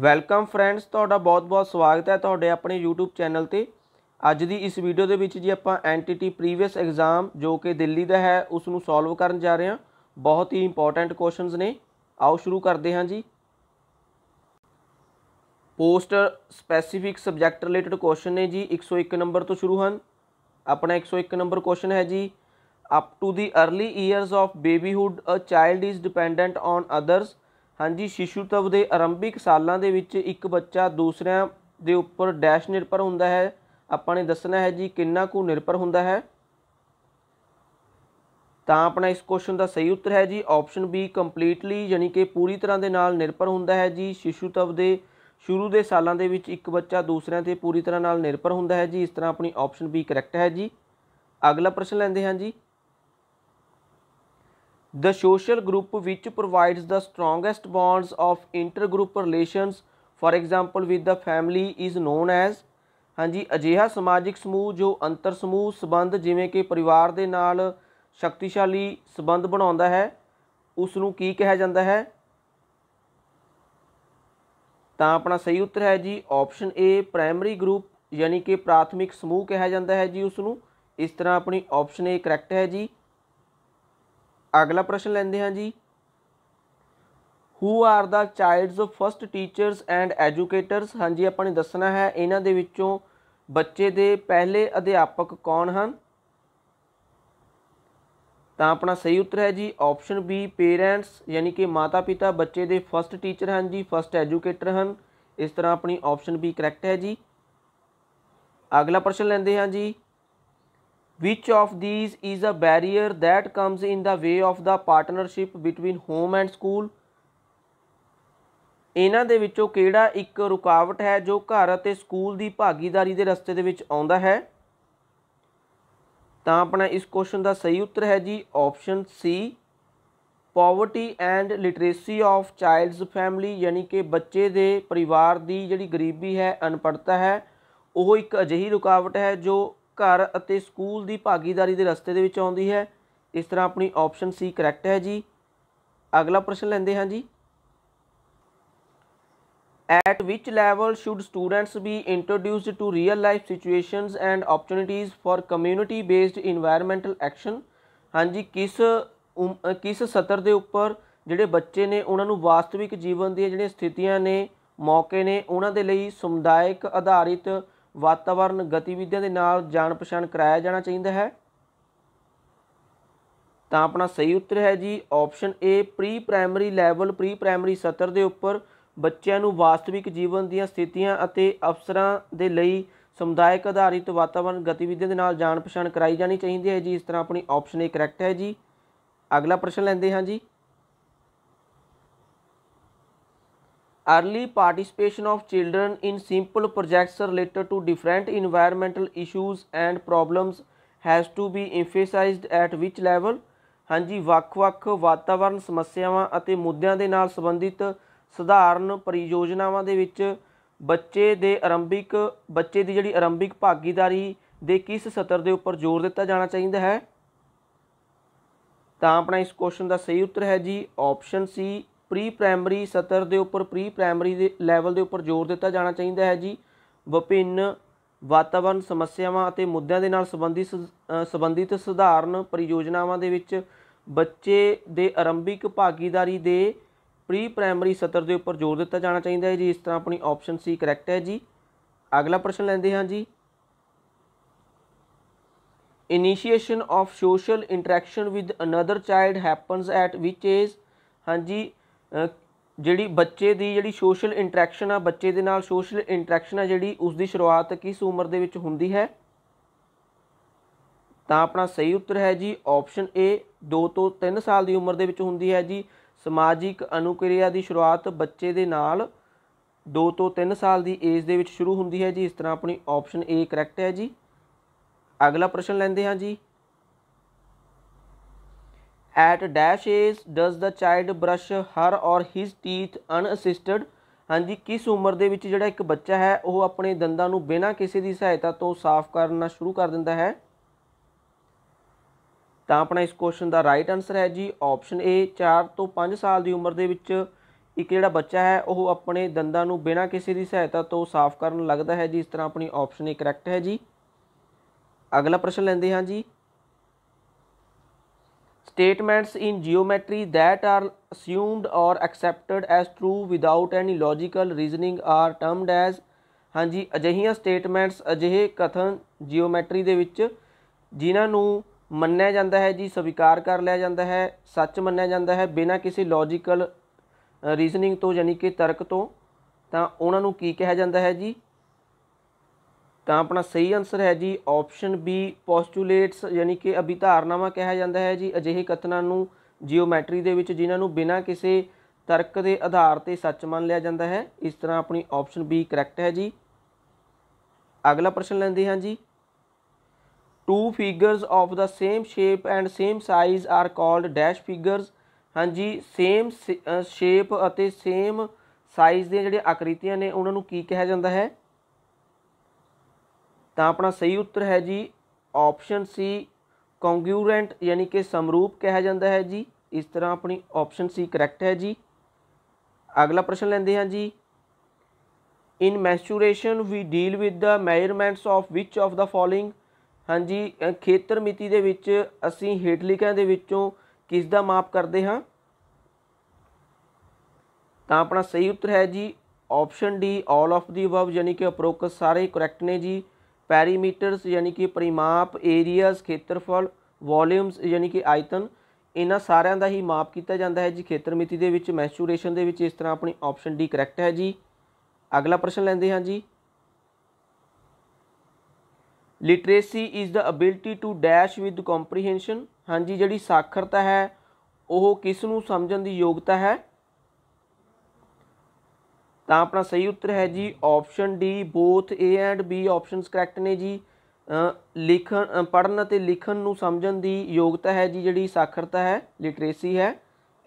Welcome friends ਤੁਹਾਡਾ ਬਹੁਤ-ਬਹੁਤ ਸਵਾਗਤ ਹੈ ਤੁਹਾਡੇ ਆਪਣੇ YouTube ਚੈਨਲ ਤੇ ਅੱਜ ਦੀ ਇਸ ਵੀਡੀਓ ਦੇ ਵਿੱਚ ਜੀ ਆਪਾਂ ਐਂਟੀਟੀ ਪ੍ਰੀਵੀਅਸ ਐਗਜ਼ਾਮ ਜੋ ਕਿ ਦਿੱਲੀ ਦਾ ਹੈ ਉਸ ਨੂੰ ਸੋਲਵ ਕਰਨ ਜਾ ਰਹੇ ਹਾਂ ਬਹੁਤ ਹੀ ਇੰਪੋਰਟੈਂਟ ਕੁਐਸਚਨਸ ਨੇ ਆਓ ਸ਼ੁਰੂ ਕਰਦੇ ਹਾਂ ਜੀ post specific subject related question ਨੇ ਜੀ 101 ਨੰਬਰ ਤੋਂ ਸ਼ੁਰੂ ਹਨ ਆਪਣਾ 101 ਨੰਬਰ ਕੁਐਸਚਨ ਹੈ ਜੀ up to the early years of babyhood a child is dependent on others ਹਾਂਜੀ ਸ਼ਿਸ਼ੂਤਵ ਦੇ ਆਰੰਭਿਕ ਸਾਲਾਂ ਦੇ ਵਿੱਚ ਇੱਕ ਬੱਚਾ ਦੂਸਰਿਆਂ ਦੇ ਉੱਪਰ ਡੈਸ਼ ਨਿਰਭਰ ਹੁੰਦਾ ਹੈ ਆਪਾਂ ਨੇ ਦੱਸਣਾ ਹੈ ਜੀ ਕਿੰਨਾ ਕੁ ਨਿਰਭਰ ਹੁੰਦਾ ਹੈ ਤਾਂ ਆਪਣਾ ਇਸ ਕੁਐਸਚਨ ਦਾ ਸਹੀ ਉੱਤਰ ਹੈ ਜੀ ਆਪਸ਼ਨ ਬੀ ਕੰਪਲੀਟਲੀ ਯਾਨੀ ਕਿ ਪੂਰੀ ਤਰ੍ਹਾਂ ਦੇ ਨਾਲ ਨਿਰਭਰ ਹੁੰਦਾ ਹੈ ਜੀ ਸ਼ਿਸ਼ੂਤਵ ਦੇ ਸ਼ੁਰੂ ਦੇ ਸਾਲਾਂ ਦੇ ਵਿੱਚ ਇੱਕ ਬੱਚਾ ਦੂਸਰਿਆਂ ਤੇ ਪੂਰੀ ਤਰ੍ਹਾਂ ਨਾਲ ਨਿਰਭਰ ਹੁੰਦਾ ਹੈ ਜੀ ਇਸ ਤਰ੍ਹਾਂ ਆਪਣੀ ਆਪਸ਼ਨ ਬੀ ਕਰੈਕਟ ਹੈ ਜੀ ਅਗਲਾ ਪ੍ਰਸ਼ਨ ਲੈਂਦੇ ਹਾਂ ਜੀ The social group which provides the strongest bonds of intergroup relations for example with the family is known as ਹਾਂਜੀ ਅਜਿਹਾ ਸਮਾਜਿਕ ਸਮੂਹ ਜੋ ਅੰਤਰ ਸਮੂਹ ਸਬੰਧ ਜਿਵੇਂ ਕਿ ਪਰਿਵਾਰ ਦੇ ਨਾਲ ਸ਼ਕਤੀਸ਼ਾਲੀ ਸਬੰਧ ਬਣਾਉਂਦਾ ਹੈ ਉਸ ਨੂੰ ਕੀ ਕਿਹਾ ਜਾਂਦਾ ਹੈ ਤਾਂ ਆਪਣਾ ਸਹੀ ਉੱਤਰ ਹੈ ਜੀ ਆਪਸ਼ਨ ਏ ਪ੍ਰਾਇਮਰੀ ਗਰੁੱਪ ਯਾਨੀ ਕਿ ਪ੍ਰਾਥਮਿਕ ਸਮੂਹ ਕਿਹਾ ਜਾਂਦਾ ਹੈ ਜੀ ਉਸ ਨੂੰ ਇਸ ਤਰ੍ਹਾਂ ਆਪਣੀ ਆਪਸ਼ਨ ਏ ਕਰੈਕਟ ਹੈ ਜੀ ਅਗਲਾ ਪ੍ਰਸ਼ਨ ਲੈਂਦੇ ਹਾਂ ਜੀ who are the child's first teachers and educators ਹਾਂਜੀ ਆਪਾਂ ਨੇ ਦੱਸਣਾ ਹੈ ਇਹਨਾਂ ਦੇ ਵਿੱਚੋਂ ਬੱਚੇ ਦੇ ਪਹਿਲੇ ਅਧਿਆਪਕ ਕੌਣ ਹਨ ਤਾਂ ਆਪਣਾ ਸਹੀ ਉੱਤਰ ਹੈ ਜੀ ਆਪਸ਼ਨ ਬੀ ਪੇਰੈਂਟਸ ਯਾਨੀ ਕਿ ਮਾਤਾ ਪਿਤਾ ਬੱਚੇ ਦੇ ਫਰਸਟ ਟੀਚਰ ਹਨ ਜੀ ਫਰਸਟ ਐਜੂਕੇਟਰ ਹਨ ਇਸ ਤਰ੍ਹਾਂ ਆਪਣੀ ਆਪਸ਼ਨ ਬੀ ਕਰੈਕਟ ਹੈ ਜੀ ਅਗਲਾ ਪ੍ਰਸ਼ਨ ਲੈਂਦੇ ਹਾਂ ਜੀ Which of these is a barrier that comes in the way of the partnership between home and school? ਇਹਨਾਂ ਦੇ ਵਿੱਚੋਂ ਕਿਹੜਾ ਇੱਕ ਰੁਕਾਵਟ ਹੈ ਜੋ ਘਰ ਅਤੇ ਸਕੂਲ ਦੀ ਭਾਗੀਦਾਰੀ ਦੇ ਰਸਤੇ ਦੇ ਵਿੱਚ ਆਉਂਦਾ ਹੈ ਤਾਂ ਆਪਣਾ ਇਸ ਕੁਐਸਚਨ ਦਾ ਸਹੀ ਉੱਤਰ ਹੈ ਜੀ option C poverty and literacy of child's family ਯਾਨੀ ਕਿ ਬੱਚੇ ਦੇ ਪਰਿਵਾਰ ਦੀ ਜਿਹੜੀ ਗਰੀਬੀ ਹੈ ਅਨਪੜਤਾ ਹੈ ਉਹ ਇੱਕ ਅਜਿਹੀ ਰੁਕਾਵਟ ਹੈ ਜੋ ਘਰ ਅਤੇ ਸਕੂਲ ਦੀ ਭਾਗੀਦਾਰੀ ਦੇ ਰਸਤੇ ਦੇ ਵਿੱਚ ਆਉਂਦੀ ਹੈ ਇਸ ਤਰ੍ਹਾਂ ਆਪਣੀ ਆਪਸ਼ਨ ਸੀ ਕਰੈਕਟ ਹੈ ਜੀ ਅਗਲਾ ਪ੍ਰਸ਼ਨ ਲੈਂਦੇ ਹਾਂ ਜੀ at which level should students be introduced to real life situations and opportunities for community based environmental action ਹਾਂਜੀ ਕਿਸ ਕਿਸ ਸਤਰ ਦੇ ਉੱਪਰ ਜਿਹੜੇ ਬੱਚੇ ਨੇ ਉਹਨਾਂ ਨੂੰ ਵਾਸਤਵਿਕ ਜੀਵਨ ਦੀਆਂ ਜਿਹੜੀਆਂ ਸਥਿਤੀਆਂ ਨੇ ਮੌਕੇ ਨੇ ਉਹਨਾਂ ਦੇ ਲਈ ਸਮੁਦਾਇਕ ਆਧਾਰਿਤ ਵਾਤਾਵਰਣ ਗਤੀਵਿਧੀਆਂ ਦੇ ਨਾਲ ਜਾਣ ਪਛਾਣ ਕਰਾਇਆ ਜਾਣਾ ਚਾਹੀਦਾ ਹੈ ਤਾਂ ਆਪਣਾ ਸਹੀ ਉੱਤਰ ਹੈ ਜੀ option A pre primary level pre primary ਸਤਰ ਦੇ ਉੱਪਰ ਬੱਚਿਆਂ ਨੂੰ ਵਾਸਤਵਿਕ ਜੀਵਨ ਦੀਆਂ ਸਥਿਤੀਆਂ ਅਤੇ ਅਫਸਰਾਂ ਦੇ ਲਈ ਸਮੁਦਾਇਕ ਆਧਾਰਿਤ ਵਾਤਾਵਰਣ ਗਤੀਵਿਧੀਆਂ ਦੇ ਨਾਲ ਜਾਣ ਪਛਾਣ ਕਰਾਈ ਜਾਣੀ ਚਾਹੀਦੀ ਹੈ ਜੀ ਇਸ ਤਰ੍ਹਾਂ ਆਪਣੀ ਆਪਸ਼ਨ ਏ ਕਰੈਕਟ ਹੈ ਜੀ ਅਗਲਾ ਪ੍ਰਸ਼ਨ ਲੈਂਦੇ ਹਾਂ ਜੀ early participation of children in simple projects related to different environmental issues and problems has to be emphasized at which level ਹਾਂਜੀ ਵੱਖ-ਵੱਖ ਵਾਤਾਵਰਣ ਸਮੱਸਿਆਵਾਂ ਅਤੇ ਮੁੱਦਿਆਂ ਦੇ ਨਾਲ ਸੰਬੰਧਿਤ ਸਧਾਰਨ ਪਰਿਯੋਜਨਾਵਾਂ ਦੇ ਵਿੱਚ ਬੱਚੇ ਦੇ ਆਰੰਭਿਕ ਬੱਚੇ ਦੀ ਜਿਹੜੀ ਆਰੰਭਿਕ ਭਾਗੀਦਾਰੀ ਦੇ ਕਿਸ ਸਤਰ ਦੇ ਉੱਪਰ ਜ਼ੋਰ ਦਿੱਤਾ ਜਾਣਾ ਚਾਹੀਦਾ ਹੈ ਤਾਂ ਆਪਣਾ ਇਸ ਕੁਐਸਚਨ ਦਾ ਸਹੀ ਉੱਤਰ ਹੈ ਜੀ ਆਪਸ਼ਨ ਸੀ ਪ੍ਰੀ ਪ੍ਰਾਇਮਰੀ ਸਤਰ ਦੇ ਉੱਪਰ ਪ੍ਰੀ ਪ੍ਰਾਇਮਰੀ ਦੇ ਲੈਵਲ ਦੇ ਉੱਪਰ ਜ਼ੋਰ ਦਿੱਤਾ ਜਾਣਾ ਚਾਹੀਦਾ ਹੈ ਜੀ ਵਿਭਿੰਨ ਵਾਤਾਵਰਣ ਸਮੱਸਿਆਵਾਂ ਅਤੇ ਮੁੱਦਿਆਂ ਦੇ ਨਾਲ ਸੰਬੰਧਿਤ ਸੰਬੰਧਿਤ ਸੁਧਾਰਨ ਪਰਿਯੋਜਨਾਵਾਂ ਦੇ ਵਿੱਚ ਬੱਚੇ ਦੇ ਆਰੰਭਿਕ ਭਾਗੀਦਾਰੀ ਦੇ ਪ੍ਰੀ ਪ੍ਰਾਇਮਰੀ ਸਤਰ ਦੇ ਉੱਪਰ ਜ਼ੋਰ ਦਿੱਤਾ ਜਾਣਾ ਚਾਹੀਦਾ ਹੈ ਜੀ ਇਸ ਤਰ੍ਹਾਂ ਆਪਣੀ ਆਪਸ਼ਨ ਸੀ ਕਰੈਕਟ ਹੈ ਜੀ ਅਗਲਾ ਪ੍ਰਸ਼ਨ ਲੈਂਦੇ ਹਾਂ ਜੀ initiation of social interaction with another child happens at which age ਹਾਂਜੀ ਜਿਹੜੀ ਬੱਚੇ ਦੀ ਜਿਹੜੀ ਸੋਸ਼ਲ ਇੰਟਰੈਕਸ਼ਨ ਆ ਬੱਚੇ ਦੇ ਨਾਲ ਸੋਸ਼ਲ ਇੰਟਰੈਕਸ਼ਨ ਆ ਜਿਹੜੀ ਉਸ ਦੀ ਸ਼ੁਰੂਆਤ ਕਿਸ ਉਮਰ ਦੇ ਵਿੱਚ ਹੁੰਦੀ ਹੈ ਤਾਂ ਆਪਣਾ ਸਹੀ ਉੱਤਰ ਹੈ ਜੀ ਆਪਸ਼ਨ ਏ 2 ਤੋਂ 3 ਸਾਲ ਦੀ ਉਮਰ ਦੇ ਵਿੱਚ ਹੁੰਦੀ ਹੈ ਜੀ ਸਮਾਜਿਕ ਅਨੁਕਿਰਿਆ ਦੀ ਸ਼ੁਰੂਆਤ ਬੱਚੇ ਦੇ ਨਾਲ 2 ਤੋਂ 3 ਸਾਲ ਦੀ ਏਜ ਦੇ ਵਿੱਚ ਸ਼ੁਰੂ ਹੁੰਦੀ ਹੈ ਜੀ ਇਸ ਤਰ੍ਹਾਂ ਆਪਣੀ ਆਪਸ਼ਨ ਏ ਕਰੈਕਟ ਹੈ ਜੀ ਅਗਲਾ ਪ੍ਰਸ਼ਨ ਲੈਂਦੇ ਹਾਂ ਜੀ at dash is does the child brush her or his teeth ਅਨਅਸਿਸਟਡ ਹਾਂਜੀ ਕਿਸ ਉਮਰ ਦੇ ਵਿੱਚ ਜਿਹੜਾ ਇੱਕ ਬੱਚਾ ਹੈ ਉਹ ਆਪਣੇ ਦੰਦਾਂ ਨੂੰ ਬਿਨਾਂ ਕਿਸੇ ਦੀ ਸਹਾਇਤਾ ਤੋਂ ਸਾਫ਼ ਕਰਨਾ ਸ਼ੁਰੂ ਕਰ ਦਿੰਦਾ ਹੈ ਤਾਂ ਆਪਣਾ ਇਸ ਕੁਐਸਚਨ ਦਾ ਰਾਈਟ ਆਨਸਰ ਹੈ ਜੀ ਆਪਸ਼ਨ ਏ 4 ਤੋਂ 5 ਸਾਲ ਦੀ ਉਮਰ ਦੇ ਵਿੱਚ ਇੱਕ ਜਿਹੜਾ ਬੱਚਾ ਹੈ ਉਹ ਆਪਣੇ ਦੰਦਾਂ ਨੂੰ ਬਿਨਾਂ ਕਿਸੇ ਦੀ ਸਹਾਇਤਾ ਤੋਂ ਸਾਫ਼ ਕਰਨ ਲੱਗਦਾ ਹੈ ਜੀ ਇਸ ਤਰ੍ਹਾਂ ਆਪਣੀ ਆਪਸ਼ਨ ਏ ਕਰੈਕਟ ਹੈ ਜੀ ਅਗਲਾ ਪ੍ਰਸ਼ਨ ਲੈਂਦੇ ਹਾਂ ਜੀ statements in geometry that are assumed or accepted as true without any logical reasoning are termed as ਹਾਂਜੀ ਅਜਿਹੀਆਂ ਸਟੇਟਮੈਂਟਸ ਅਜਿਹੇ ਕਥਨ ਜੀਓਮੈਟਰੀ ਦੇ ਵਿੱਚ ਜਿਨ੍ਹਾਂ ਨੂੰ ਮੰਨਿਆ ਜਾਂਦਾ ਹੈ ਜੀ ਸਵੀਕਾਰ ਕਰ ਲਿਆ ਜਾਂਦਾ ਹੈ ਸੱਚ ਮੰਨਿਆ ਜਾਂਦਾ ਹੈ ਬਿਨਾਂ ਕਿਸੇ ਲੌਜੀਕਲ ਰੀਜ਼ਨਿੰਗ ਤੋਂ ਯਾਨੀ ਕਿ ਤਰਕ ਤੋਂ ਤਾਂ ਉਹਨਾਂ ਨੂੰ ਕੀ ਕਿਹਾ ਜਾਂਦਾ ਹੈ ਜੀ ਤਾਂ ਆਪਣਾ ਸਹੀ ਆਨਸਰ ਹੈ ਜੀ ਆਪਸ਼ਨ ਬੀ ਪੋਸਟੂਲੇਟਸ ਯਾਨੀ ਕਿ ਅਭਿਧਾਰਨਾਵਾਂ ਕਿਹਾ ਜਾਂਦਾ ਹੈ ਜੀ ਅਜਿਹੇ ਕਥਨਾਂ ਨੂੰ ਜੀਓਮੈਟਰੀ ਦੇ ਵਿੱਚ ਜਿਨ੍ਹਾਂ ਨੂੰ ਬਿਨਾਂ ਕਿਸੇ ਤਰਕ ਦੇ ਆਧਾਰ ਤੇ ਸੱਚ ਮੰਨ ਲਿਆ ਜਾਂਦਾ ਹੈ ਇਸ ਤਰ੍ਹਾਂ ਆਪਣੀ ਆਪਸ਼ਨ ਬੀ ਕਰੈਕਟ ਹੈ ਜੀ ਅਗਲਾ ਪ੍ਰਸ਼ਨ ਲੈਂਦੇ ਹਾਂ ਜੀ two figures of the same shape and same size are called dash figures ਹਾਂਜੀ ਸੇਮ ਸ਼ੇਪ ਅਤੇ ਸੇਮ ਸਾਈਜ਼ ਦੀਆਂ ਜਿਹੜੀਆਂ ਆਕ੍ਰਿਤੀਆਂ ਨੇ ਉਹਨਾਂ ਨੂੰ ਕੀ ਕਿਹਾ ਜਾਂਦਾ ਹੈ ਤਾਂ ਆਪਣਾ ਸਹੀ ਉੱਤਰ ਹੈ ਜੀ ਆਪਸ਼ਨ ਸੀ ਕੰਗੂਰੈਂਟ ਯਾਨੀ ਕਿ ਸਮਰੂਪ ਕਿਹਾ ਜਾਂਦਾ ਹੈ ਜੀ ਇਸ ਤਰ੍ਹਾਂ ਆਪਣੀ ਆਪਸ਼ਨ ਸੀ ਕਰੈਕਟ ਹੈ ਜੀ ਅਗਲਾ ਪ੍ਰਸ਼ਨ ਲੈਂਦੇ ਹਾਂ ਜੀ in mensuration we deal with the measurements of which of the following ਹਾਂਜੀ ਖੇਤਰ ਮਿਤੀ ਦੇ ਵਿੱਚ ਅਸੀਂ ਹੇਟਲਿਕਾਂ ਦੇ ਵਿੱਚੋਂ ਕਿਸ ਦਾ ਮਾਪ ਕਰਦੇ ਹਾਂ ਤਾਂ ਆਪਣਾ ਸਹੀ ਉੱਤਰ ਹੈ ਜੀ option D all of the above ਯਾਨੀ ਕਿ ਅਪਰੋਕਸ ਸਾਰੇ ਕਰੈਕਟ ਨੇ ਜੀ ਪੈਰੀਮੀਟਰਸ ਯਾਨੀ ਕਿ ਪਰਿਮਾਪ ਏਰੀਆਜ਼ ਖੇਤਰਫਲ ਵੋਲਿਊਮਸ ਯਾਨੀ ਕਿ ਆਇਤਨ ਇਹਨਾਂ ਸਾਰਿਆਂ ਦਾ ਹੀ ਮਾਪ ਕੀਤਾ ਜਾਂਦਾ ਹੈ ਜੀ ਖੇਤਰ ਮਿਤੀ ਦੇ ਵਿੱਚ ਮੈਸੂਰੇਸ਼ਨ ਦੇ ਵਿੱਚ ਇਸ ਤਰ੍ਹਾਂ ਆਪਣੀ ਆਪਸ਼ਨ ਡੀ ਕਰੈਕਟ ਹੈ ਜੀ ਅਗਲਾ ਪ੍ਰਸ਼ਨ ਲੈਂਦੇ ਹਾਂ ਜੀ literacy is the ability to dash with comprehension ਹਾਂਜੀ ਜਿਹੜੀ ਸਾਖਰਤਾ ਹੈ ਉਹ ਕਿਸ ਨੂੰ ਸਮਝਣ ਦੀ ਯੋਗਤਾ ਹੈ ਤਾਂ ਆਪਣਾ ਸਹੀ ਉੱਤਰ ਹੈ ਜੀ option D both A and B options correct ਨੇ ਜੀ ਲਿਖਣ ਪੜਨ ਅਤੇ ਲਿਖਣ ਨੂੰ ਸਮਝਣ ਦੀ ਯੋਗਤਾ ਹੈ ਜੀ ਜਿਹੜੀ ਸਾਖਰਤਾ ਹੈ ਲਿਟਰੇਸੀ ਹੈ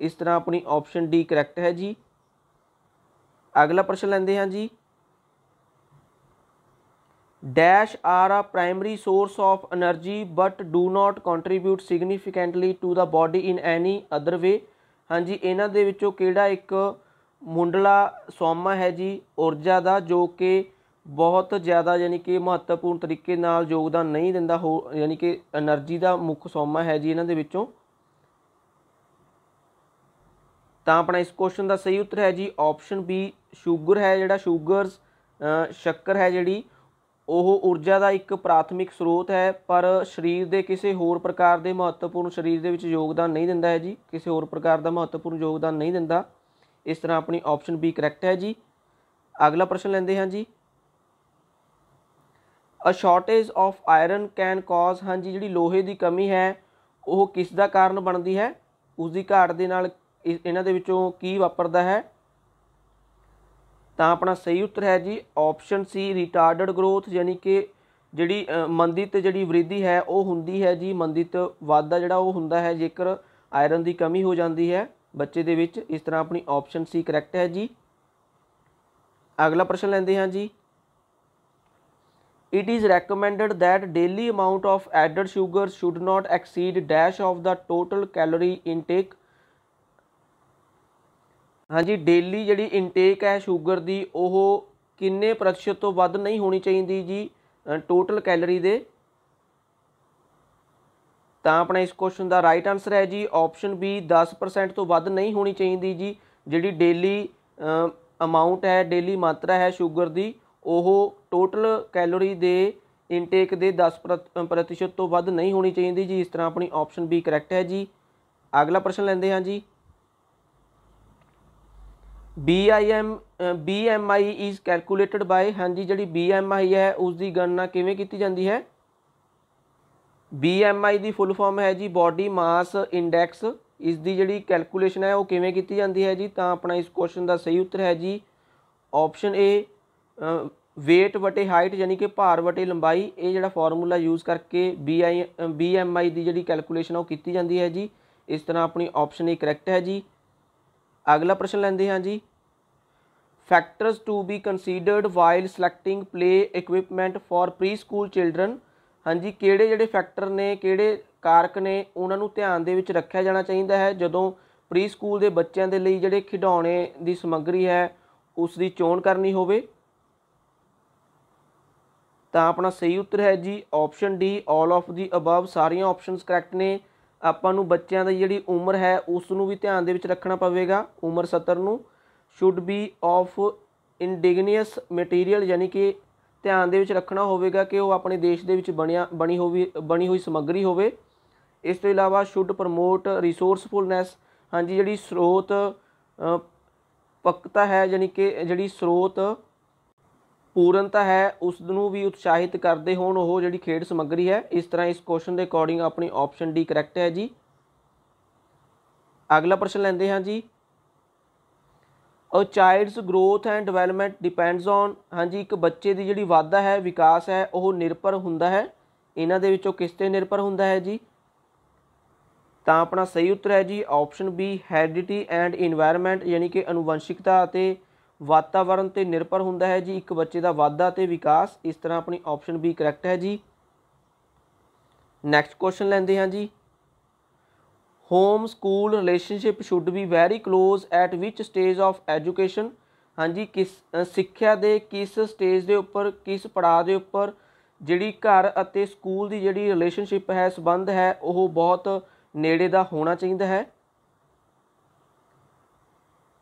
ਇਸ ਤਰ੍ਹਾਂ ਆਪਣੀ ਆਪਸ਼ਨ ਡੀ ਕਰੈਕਟ ਹੈ ਜੀ ਅਗਲਾ ਪ੍ਰਸ਼ਨ ਲੈਂਦੇ ਹਾਂ ਜੀ dash are a primary source of energy but do not contribute significantly to the body in any other way ਹਾਂਜੀ ਇਹਨਾਂ ਦੇ ਵਿੱਚੋਂ ਕਿਹੜਾ ਇੱਕ ਮੁੰਡਲਾ ਸੋਮਾ ਹੈ ਜੀ ਊਰਜਾ ਦਾ ਜੋ ਕਿ ਬਹੁਤ ਜ਼ਿਆਦਾ ਯਾਨੀ ਕਿ ਮਹੱਤਵਪੂਰਨ ਤਰੀਕੇ ਨਾਲ ਯੋਗਦਾਨ ਨਹੀਂ ਦਿੰਦਾ ਹੋ ਯਾਨੀ ਕਿ એનર્ਜੀ ਦਾ ਮੁੱਖ ਸੋਮਾ ਹੈ ਜੀ ਇਹਨਾਂ ਦੇ ਵਿੱਚੋਂ ਤਾਂ ਆਪਣਾ ਇਸ ਕੁਐਸਚਨ ਦਾ ਸਹੀ ਉੱਤਰ ਹੈ ਜੀ ਆਪਸ਼ਨ ਬੀ ਸ਼ੂਗਰ ਹੈ ਜਿਹੜਾ ਸ਼ੂਗਰਸ ਸ਼ੱਕਰ ਹੈ ਜਿਹੜੀ ਉਹ ਊਰਜਾ ਦਾ ਇੱਕ ਪ੍ਰਾਥਮਿਕ ਸਰੋਤ ਹੈ ਪਰ ਸਰੀਰ ਦੇ ਕਿਸੇ ਹੋਰ ਪ੍ਰਕਾਰ ਦੇ ਮਹੱਤਵਪੂਰਨ ਸਰੀਰ ਦੇ ਵਿੱਚ ਯੋਗਦਾਨ ਨਹੀਂ ਦਿੰਦਾ ਹੈ ਜੀ ਕਿਸੇ ਹੋਰ ਪ੍ਰਕਾਰ ਦਾ ਮਹੱਤਵਪੂਰਨ ਯੋਗਦਾਨ ਨਹੀਂ ਦਿੰਦਾ ਇਸ ਤਰ੍ਹਾਂ ਆਪਣੀ ਆਪਸ਼ਨ ਬੀ ਕਰੈਕਟ ਹੈ ਜੀ ਅਗਲਾ ਪ੍ਰਸ਼ਨ ਲੈਂਦੇ ਹਾਂ ਜੀ a shortage of iron can cause ਹਾਂਜੀ ਜਿਹੜੀ ਲੋਹੇ ਦੀ ਕਮੀ ਹੈ ਉਹ ਕਿਸ ਦਾ ਕਾਰਨ ਬਣਦੀ ਹੈ ਉਸ ਦੀ ਘਾਟ ਦੇ ਨਾਲ ਇਹਨਾਂ ਦੇ ਵਿੱਚੋਂ ਕੀ ਵਾਪਰਦਾ ਹੈ ਤਾਂ ਆਪਣਾ ਸਹੀ ਉੱਤਰ ਹੈ ਜੀ ਆਪਸ਼ਨ ਸੀ ਰਿਟਾਰਡਡ ਗਰੋਥ ਯਾਨੀ ਕਿ ਜਿਹੜੀ ਮੰਦੀ ਤੇ ਜਿਹੜੀ ਵਿਰਧੀ ਹੈ ਉਹ ਹੁੰਦੀ ਹੈ ਜੀ ਮੰਦੀ ਤੇ ਵਾਧਾ ਜਿਹੜਾ ਉਹ ਹੁੰਦਾ ਹੈ ਜੇਕਰ ਆਇਰਨ ਦੀ ਕਮੀ ਹੋ ਜਾਂਦੀ ਹੈ ਬੱਚੇ ਦੇ ਵਿੱਚ ਇਸ ਤਰ੍ਹਾਂ ਆਪਣੀ ਆਪਸ਼ਨ ਸੀ ਕਰੈਕਟ ਹੈ ਜੀ ਅਗਲਾ ਪ੍ਰਸ਼ਨ ਲੈਂਦੇ ਹਾਂ ਜੀ it is recommended that daily amount of added sugar should not exceed dash of the total calorie intake ਹਾਂਜੀ ਡੇਲੀ ਜਿਹੜੀ ਇਨਟੇਕ ਹੈ 슈ਗਰ ਦੀ ਉਹ ਕਿੰਨੇ ਪ੍ਰਤੀਸ਼ਤ ਤੋਂ ਵੱਧ ਨਹੀਂ ਹੋਣੀ ਚਾਹੀਦੀ ਜੀ ਟੋਟਲ ਕੈਲਰੀ ਦੇ ਤਾਂ ਆਪਣਾ ਇਸ ਕੁਐਸਚਨ ਦਾ ਰਾਈਟ ਆਨਸਰ ਹੈ ਜੀ ਆਪਸ਼ਨ ਬੀ 10% ਤੋਂ ਵੱਧ ਨਹੀਂ ਹੋਣੀ ਚਾਹੀਦੀ ਜੀ ਜਿਹੜੀ ਡੇਲੀ ਅਮਾਉਂਟ ਹੈ ਡੇਲੀ ਮਾਤਰਾ ਹੈ ਸ਼ੂਗਰ ਦੀ ਉਹ ਟੋਟਲ ਕੈਲੋਰੀ ਦੇ ਇਨਟੇਕ ਦੇ 10% ਤੋਂ ਵੱਧ ਨਹੀਂ ਹੋਣੀ ਚਾਹੀਦੀ ਜੀ ਇਸ ਤਰ੍ਹਾਂ ਆਪਣੀ ਆਪਸ਼ਨ ਬੀ ਕਰੈਕਟ ਹੈ ਜੀ ਅਗਲਾ ਪ੍ਰਸ਼ਨ ਲੈਂਦੇ ਹਾਂ ਜੀ BIM BMI is calculated by ਹਾਂਜੀ ਜਿਹੜੀ BMI ਹੈ ਉਸ ਦੀ ਗਣਨਾ ਕਿਵੇਂ ਕੀਤੀ ਜਾਂਦੀ ਹੈ BMI ਦੀ ਫੁੱਲ ਫਾਰਮ ਹੈ ਜੀ ਬਾਡੀ ਮਾਸ ਇੰਡੈਕਸ ਇਸ ਦੀ ਜਿਹੜੀ ਕੈਲਕੂਲੇਸ਼ਨ ਹੈ ਉਹ ਕਿਵੇਂ ਕੀਤੀ ਜਾਂਦੀ ਹੈ ਜੀ ਤਾਂ ਆਪਣਾ ਇਸ ਕੁਐਸਚਨ ਦਾ ਸਹੀ ਉੱਤਰ ਹੈ ਜੀ ਆਪਸ਼ਨ A weight ਵਟੇ ਹਾਈਟ ਯਾਨੀ ਕਿ ਭਾਰ ਵਟੇ ਲੰਬਾਈ ਇਹ ਜਿਹੜਾ ਫਾਰਮੂਲਾ ਯੂਜ਼ ਕਰਕੇ BI BMI ਦੀ ਜਿਹੜੀ ਕੈਲਕੂਲੇਸ਼ਨ ਉਹ ਕੀਤੀ ਜਾਂਦੀ ਹੈ ਜੀ ਇਸ ਤਰ੍ਹਾਂ ਆਪਣੀ ਆਪਸ਼ਨ A ਕਰੈਕਟ ਹੈ ਜੀ ਅਗਲਾ ਪ੍ਰਸ਼ਨ ਲੈਂਦੇ ਹਾਂ ਜੀ factors to be considered while selecting play equipment for pre school children ਹਾਂਜੀ ਕਿਹੜੇ ਜਿਹੜੇ ਫੈਕਟਰ ਨੇ ਕਿਹੜੇ ਕਾਰਕ ਨੇ ਉਹਨਾਂ ਨੂੰ ਧਿਆਨ ਦੇ ਵਿੱਚ ਰੱਖਿਆ ਜਾਣਾ ਚਾਹੀਦਾ ਹੈ ਜਦੋਂ ਪ੍ਰੀ ਸਕੂਲ ਦੇ ਬੱਚਿਆਂ ਦੇ ਲਈ ਜਿਹੜੇ ਖਿਡੌਣੇ ਦੀ ਸਮੱਗਰੀ ਹੈ ਉਸ ਦੀ ਚੋਣ ਕਰਨੀ ਹੋਵੇ ਤਾਂ ਆਪਣਾ ਸਹੀ ਉੱਤਰ ਹੈ ਜੀ option D 올 of the above ਸਾਰੀਆਂ ਆਪਸ਼ਨਸ ਕਰੈਕਟ ਨੇ ਆਪਾਂ ਨੂੰ ਬੱਚਿਆਂ ਦੀ ਜਿਹੜੀ ਉਮਰ ਹੈ ਉਸ ਨੂੰ ਵੀ ਧਿਆਨ ਦੇ ਵਿੱਚ ਰੱਖਣਾ ਪਵੇਗਾ ਉਮਰ 70 ਨੂੰ should be of indigenous material ਯਾਨੀ ਕਿ ਧਿਆਨ ਦੇ ਵਿੱਚ ਰੱਖਣਾ ਹੋਵੇਗਾ ਕਿ ਉਹ ਆਪਣੇ ਦੇਸ਼ ਦੇ ਵਿੱਚ ਬਣਿਆ ਬਣੀ ਹੋਵੀ ਬਣੀ ਹੋਈ ਸਮੱਗਰੀ ਹੋਵੇ ਇਸ ਤੋਂ ਇਲਾਵਾ ਸ਼ੁੱਡ ਪ੍ਰਮੋਟ ਰਿਸੋਰਸਫੁਲਨੈਸ ਹਾਂਜੀ ਜਿਹੜੀ ਸਰੋਤ ਪੱਕਤਾ ਹੈ ਯਾਨੀ ਕਿ ਜਿਹੜੀ ਸਰੋਤ ਪੂਰਨਤਾ ਹੈ ਉਸ ਨੂੰ ਵੀ ਉਤਸ਼ਾਹਿਤ ਕਰਦੇ ਹੋਣ ਉਹ ਜਿਹੜੀ ਖੇਡ ਸਮੱਗਰੀ ਹੈ ਇਸ ਤਰ੍ਹਾਂ ਇਸ ਕੁਐਸਚਨ ਦੇ ਅਕੋਰਡਿੰਗ ਆਪਣੀ ਆਪਸ਼ਨ ਡੀ ਕਰੈਕਟ ਹੈ ਜੀ ਅਗਲਾ ਪ੍ਰਸ਼ਨ ਲੈਂਦੇ ਹਾਂ ਜੀ a child's growth and development depends on ਹਾਂਜੀ ਇੱਕ ਬੱਚੇ ਦੀ ਜਿਹੜੀ ਵਾਧਾ ਹੈ ਵਿਕਾਸ ਹੈ ਉਹ ਨਿਰਭਰ ਹੁੰਦਾ ਹੈ ਇਹਨਾਂ ਦੇ ਵਿੱਚੋਂ ਕਿਸ ਤੇ ਨਿਰਭਰ ਹੁੰਦਾ ਹੈ ਜੀ ਤਾਂ ਆਪਣਾ ਸਹੀ ਉੱਤਰ ਹੈ ਜੀ option B heredity and environment ਯਾਨੀ ਕਿ ਅਨੁਵੰਸ਼ਿਕਤਾ ਅਤੇ ਵਾਤਾਵਰਣ ਤੇ ਨਿਰਭਰ ਹੁੰਦਾ ਹੈ ਜੀ ਇੱਕ ਬੱਚੇ ਦਾ ਵਾਧਾ ਤੇ ਵਿਕਾਸ ਇਸ ਤਰ੍ਹਾਂ ਆਪਣੀ ਆਪਸ਼ਨ ਬੀ ਕਰੈਕਟ ਹੈ ਜੀ ਨੈਕਸਟ ਕੁਐਸਚਨ ਲੈਂਦੇ ਹਾਂ ਜੀ home school relationship should be very close at which stage of education ਹਾਂਜੀ ਕਿਸ ਸਿੱਖਿਆ ਦੇ ਕਿਸ ਸਟੇਜ ਦੇ ਉੱਪਰ ਕਿਸ ਪੜਾਅ ਦੇ ਉੱਪਰ ਜਿਹੜੀ ਘਰ ਅਤੇ ਸਕੂਲ ਦੀ ਜਿਹੜੀ ਰਿਲੇਸ਼ਨਸ਼ਿਪ ਹੈ ਸਬੰਧ ਹੈ ਉਹ ਬਹੁਤ ਨੇੜੇ ਦਾ ਹੋਣਾ ਚਾਹੀਦਾ ਹੈ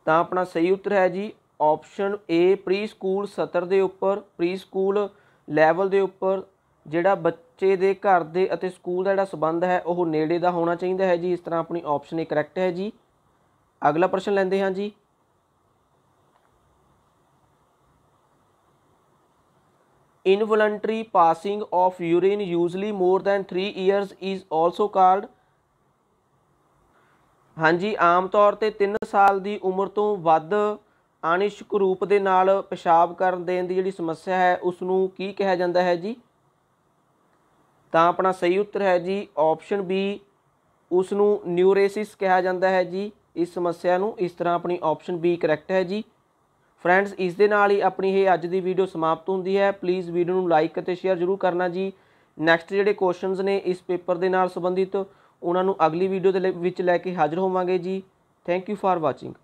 ਤਾਂ ਆਪਣਾ ਸਹੀ ਉੱਤਰ ਹੈ ਜੀ ਆਪਸ਼ਨ ਏ ਪ੍ਰੀ ਸਕੂਲ ਸਤਰ ਦੇ ਉੱਪਰ ਪ੍ਰੀ ਸਕੂਲ ਲੈਵਲ ਦੇ ਉੱਪਰ ਜਿਹੜਾ ਬੱਚੇ ਦੇ ਘਰ ਦੇ ਅਤੇ ਸਕੂਲ ਦਾ ਜਿਹੜਾ ਸਬੰਧ ਹੈ ਉਹ ਨੇੜੇ ਦਾ ਹੋਣਾ ਚਾਹੀਦਾ ਹੈ ਜੀ ਇਸ ਤਰ੍ਹਾਂ ਆਪਣੀ ਆਪਸ਼ਨ ਏ ਕਰੈਕਟ ਹੈ ਜੀ ਅਗਲਾ ਪ੍ਰਸ਼ਨ ਲੈਂਦੇ ਹਾਂ ਜੀ involuntary passing of urine usually more than 3 years is also called ਹਾਂਜੀ ਆਮ ਤੌਰ ਤੇ 3 ਸਾਲ ਦੀ ਉਮਰ ਤੋਂ ਵੱਧ ਅਨਿਸ਼ਕ ਰੂਪ ਦੇ ਨਾਲ ਪਿਸ਼ਾਬ ਕਰਨ ਦੇਣ ਦੀ ਜਿਹੜੀ ਸਮੱਸਿਆ ਹੈ ਉਸ ਨੂੰ ਕੀ ਕਿਹਾ ਜਾਂਦਾ ਹੈ ਜੀ ਤਾਂ ਆਪਣਾ ਸਹੀ ਉੱਤਰ ਹੈ ਜੀ ਆਪਸ਼ਨ ਬੀ ਉਸ ਨੂੰ ਨਿਊਰੇਸਿਸ ਕਿਹਾ ਜਾਂਦਾ ਹੈ ਜੀ ਇਸ ਸਮੱਸਿਆ ਨੂੰ ਇਸ ਤਰ੍ਹਾਂ ਆਪਣੀ ਆਪਸ਼ਨ ਬੀ ਕਰੈਕਟ ਹੈ ਜੀ ਫਰੈਂਡਸ ਇਸ ਦੇ ਨਾਲ ਹੀ ਆਪਣੀ ਇਹ ਅੱਜ ਦੀ ਵੀਡੀਓ ਸਮਾਪਤ ਹੁੰਦੀ ਹੈ ਪਲੀਜ਼ ਵੀਡੀਓ ਨੂੰ ਲਾਈਕ ਅਤੇ ਸ਼ੇਅਰ ਜ਼ਰੂਰ ਕਰਨਾ ਜੀ ਨੈਕਸਟ ਜਿਹੜੇ ਕੁਐਸਚਨਸ ਨੇ ਇਸ ਪੇਪਰ ਦੇ ਨਾਲ ਸੰਬੰਧਿਤ ਉਹਨਾਂ ਨੂੰ ਅਗਲੀ ਵੀਡੀਓ ਦੇ ਵਿੱਚ ਲੈ ਕੇ ਹਾਜ਼ਰ ਹੋਵਾਂਗੇ ਜੀ ਥੈਂਕ ਯੂ ਫਾਰ ਵਾਚਿੰਗ